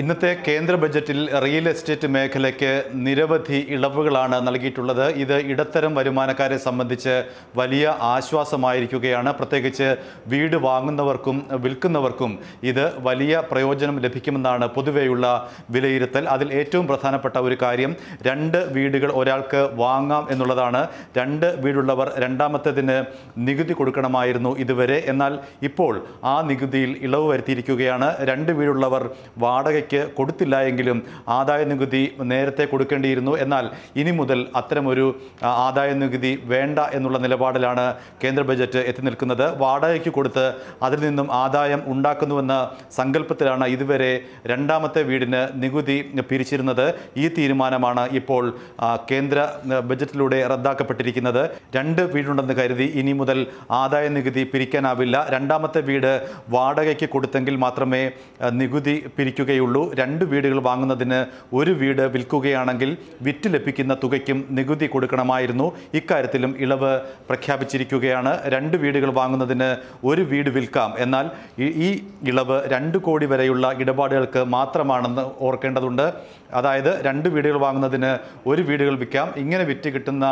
ഇന്നത്തെ കേന്ദ്ര ബജറ്റിൽ റിയൽ എസ്റ്റേറ്റ് മേഖലയ്ക്ക് നിരവധി ഇളവുകളാണ് നൽകിയിട്ടുള്ളത് ഇത് ഇടത്തരം വരുമാനക്കാരെ സംബന്ധിച്ച് വലിയ ആശ്വാസമായിരിക്കുകയാണ് പ്രത്യേകിച്ച് വീട് വാങ്ങുന്നവർക്കും വിൽക്കുന്നവർക്കും ഇത് വലിയ പ്രയോജനം ലഭിക്കുമെന്നാണ് പൊതുവെയുള്ള വിലയിരുത്തൽ അതിൽ ഏറ്റവും പ്രധാനപ്പെട്ട ഒരു കാര്യം രണ്ട് വീടുകൾ ഒരാൾക്ക് വാങ്ങാം എന്നുള്ളതാണ് രണ്ട് വീടുള്ളവർ രണ്ടാമത്തേതിന് നികുതി കൊടുക്കണമായിരുന്നു ഇതുവരെ എന്നാൽ ഇപ്പോൾ ആ നികുതിയിൽ ഇളവ് വരുത്തിയിരിക്കുകയാണ് രണ്ട് വീടുള്ളവർ വാടക വാടകയ്ക്ക് കൊടുത്തില്ല എങ്കിലും ആദായ നികുതി നേരത്തെ കൊടുക്കേണ്ടിയിരുന്നു എന്നാൽ ഇനി മുതൽ അത്തരമൊരു ആദായ നികുതി വേണ്ട എന്നുള്ള നിലപാടിലാണ് കേന്ദ്ര ബജറ്റ് എത്തി നിൽക്കുന്നത് വാടകയ്ക്ക് കൊടുത്ത് അതിൽ നിന്നും ആദായം ഉണ്ടാക്കുന്നുവെന്ന സങ്കല്പത്തിലാണ് ഇതുവരെ രണ്ടാമത്തെ വീടിന് നികുതി പിരിച്ചിരുന്നത് ഈ തീരുമാനമാണ് ഇപ്പോൾ കേന്ദ്ര ബജറ്റിലൂടെ റദ്ദാക്കപ്പെട്ടിരിക്കുന്നത് രണ്ട് വീടുണ്ടെന്ന് കരുതി ഇനി മുതൽ ആദായ നികുതി പിരിക്കാനാവില്ല രണ്ടാമത്തെ വീട് വാടകയ്ക്ക് കൊടുത്തെങ്കിൽ മാത്രമേ നികുതി പിരിക്കുകയുള്ളൂ ഉള്ളൂ രണ്ട് വീടുകൾ വാങ്ങുന്നതിന് ഒരു വീട് വിൽക്കുകയാണെങ്കിൽ വിറ്റ് ലഭിക്കുന്ന തുകയ്ക്കും നികുതി കൊടുക്കണമായിരുന്നു ഇക്കാര്യത്തിലും ഇളവ് പ്രഖ്യാപിച്ചിരിക്കുകയാണ് രണ്ട് വീടുകൾ വാങ്ങുന്നതിന് ഒരു വീട് വിൽക്കാം എന്നാൽ ഈ ഇളവ് രണ്ട് കോടി വരെയുള്ള ഇടപാടുകൾക്ക് മാത്രമാണെന്ന് ഓർക്കേണ്ടതുണ്ട് അതായത് രണ്ട് വീടുകൾ വാങ്ങുന്നതിന് ഒരു വീടുകൾ വിൽക്കാം ഇങ്ങനെ വിറ്റ് കിട്ടുന്ന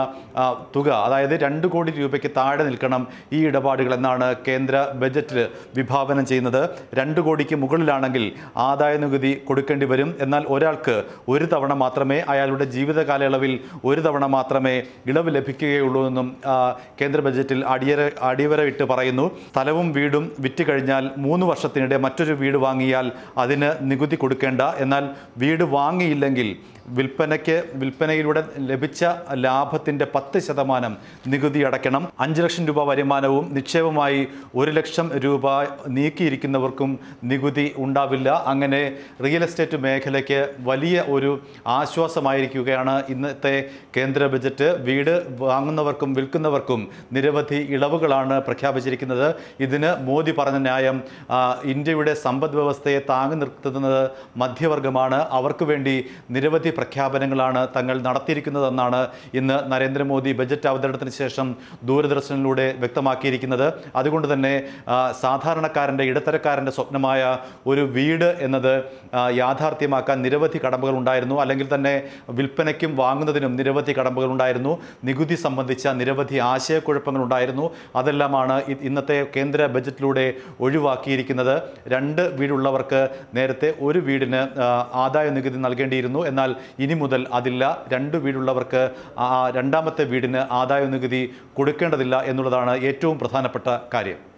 തുക അതായത് രണ്ട് കോടി രൂപയ്ക്ക് താഴെ നിൽക്കണം ഈ ഇടപാടുകൾ എന്നാണ് കേന്ദ്ര ബജറ്റിൽ വിഭാവനം ചെയ്യുന്നത് രണ്ട് കോടിക്ക് മുകളിലാണെങ്കിൽ ആദായ നികുതി കൊടുക്കേണ്ടി വരും എന്നാൽ ഒരാൾക്ക് ഒരു തവണ മാത്രമേ അയാളുടെ ജീവിത കാലയളവിൽ ഒരു തവണ മാത്രമേ ഇളവ് ലഭിക്കുകയുള്ളൂ എന്നും കേന്ദ്ര ബജറ്റിൽ അടിയര അടിവരവിട്ട് പറയുന്നു സ്ഥലവും വീടും വിറ്റ് കഴിഞ്ഞാൽ മൂന്ന് വർഷത്തിനിടെ മറ്റൊരു വീട് വാങ്ങിയാൽ അതിന് നികുതി കൊടുക്കേണ്ട എന്നാൽ വീട് വാങ്ങിയില്ലെങ്കിൽ വിൽപ്പനയ്ക്ക് വിൽപ്പനയിലൂടെ ലഭിച്ച ലാഭത്തിൻ്റെ പത്ത് ശതമാനം നികുതി അടയ്ക്കണം അഞ്ച് ലക്ഷം രൂപ വരുമാനവും നിക്ഷേപമായി ഒരു ലക്ഷം രൂപ നീക്കിയിരിക്കുന്നവർക്കും നികുതി ഉണ്ടാവില്ല അങ്ങനെ റിയൽ എസ്റ്റേറ്റ് മേഖലയ്ക്ക് വലിയ ഒരു ആശ്വാസമായിരിക്കുകയാണ് ഇന്നത്തെ കേന്ദ്ര ബജറ്റ് വീട് വാങ്ങുന്നവർക്കും വിൽക്കുന്നവർക്കും നിരവധി ഇളവുകളാണ് പ്രഖ്യാപിച്ചിരിക്കുന്നത് ഇതിന് മോദി പറഞ്ഞ ന്യായം ഇന്ത്യയുടെ സമ്പദ് വ്യവസ്ഥയെ താങ്ങി നിർത്തുന്നത് മധ്യവർഗമാണ് അവർക്ക് വേണ്ടി നിരവധി നിരവധി പ്രഖ്യാപനങ്ങളാണ് തങ്ങൾ നടത്തിയിരിക്കുന്നതെന്നാണ് ഇന്ന് നരേന്ദ്രമോദി ബജറ്റ് അവതരണത്തിന് ശേഷം ദൂരദർശനിലൂടെ വ്യക്തമാക്കിയിരിക്കുന്നത് അതുകൊണ്ട് തന്നെ സാധാരണക്കാരൻ്റെ ഇടത്തരക്കാരൻ്റെ സ്വപ്നമായ ഒരു വീട് എന്നത് യാഥാർത്ഥ്യമാക്കാൻ നിരവധി കടമ്പകൾ ഉണ്ടായിരുന്നു അല്ലെങ്കിൽ തന്നെ വിൽപ്പനയ്ക്കും വാങ്ങുന്നതിനും നിരവധി കടമ്പകൾ ഉണ്ടായിരുന്നു നികുതി സംബന്ധിച്ച നിരവധി ആശയക്കുഴപ്പങ്ങൾ ഉണ്ടായിരുന്നു അതെല്ലാമാണ് ഇന്നത്തെ കേന്ദ്ര ബജറ്റിലൂടെ ഒഴിവാക്കിയിരിക്കുന്നത് രണ്ട് വീടുള്ളവർക്ക് നേരത്തെ ഒരു വീടിന് ആദായ നികുതി നൽകേണ്ടിയിരുന്നു എന്നാൽ ഇനി മുതൽ അതില്ല രണ്ട് വീടുള്ളവർക്ക് രണ്ടാമത്തെ വീടിന് ആദായ നികുതി കൊടുക്കേണ്ടതില്ല എന്നുള്ളതാണ് ഏറ്റവും പ്രധാനപ്പെട്ട കാര്യം